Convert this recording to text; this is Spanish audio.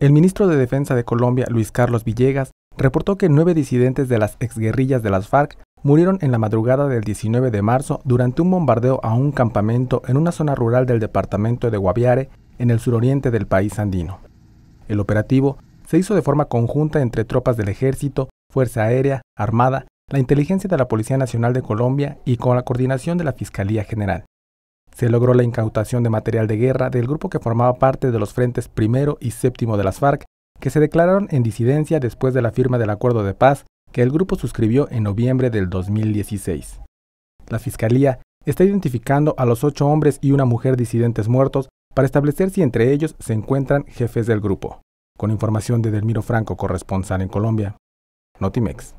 El ministro de Defensa de Colombia, Luis Carlos Villegas, reportó que nueve disidentes de las exguerrillas de las FARC murieron en la madrugada del 19 de marzo durante un bombardeo a un campamento en una zona rural del departamento de Guaviare, en el suroriente del país andino. El operativo se hizo de forma conjunta entre tropas del Ejército, Fuerza Aérea, Armada, la inteligencia de la Policía Nacional de Colombia y con la coordinación de la Fiscalía General se logró la incautación de material de guerra del grupo que formaba parte de los frentes primero y séptimo de las FARC, que se declararon en disidencia después de la firma del acuerdo de paz que el grupo suscribió en noviembre del 2016. La Fiscalía está identificando a los ocho hombres y una mujer disidentes muertos para establecer si entre ellos se encuentran jefes del grupo. Con información de Delmiro Franco, corresponsal en Colombia. Notimex.